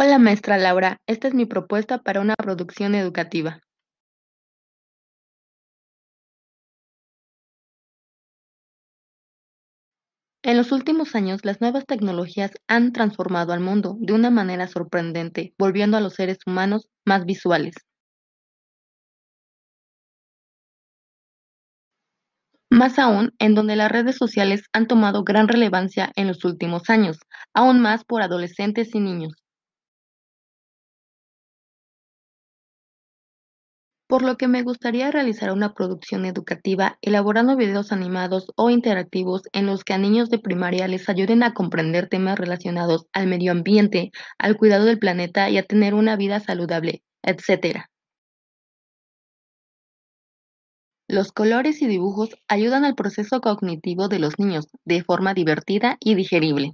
Hola maestra Laura, esta es mi propuesta para una producción educativa. En los últimos años, las nuevas tecnologías han transformado al mundo de una manera sorprendente, volviendo a los seres humanos más visuales. Más aún, en donde las redes sociales han tomado gran relevancia en los últimos años, aún más por adolescentes y niños. por lo que me gustaría realizar una producción educativa elaborando videos animados o interactivos en los que a niños de primaria les ayuden a comprender temas relacionados al medio ambiente, al cuidado del planeta y a tener una vida saludable, etc. Los colores y dibujos ayudan al proceso cognitivo de los niños de forma divertida y digerible.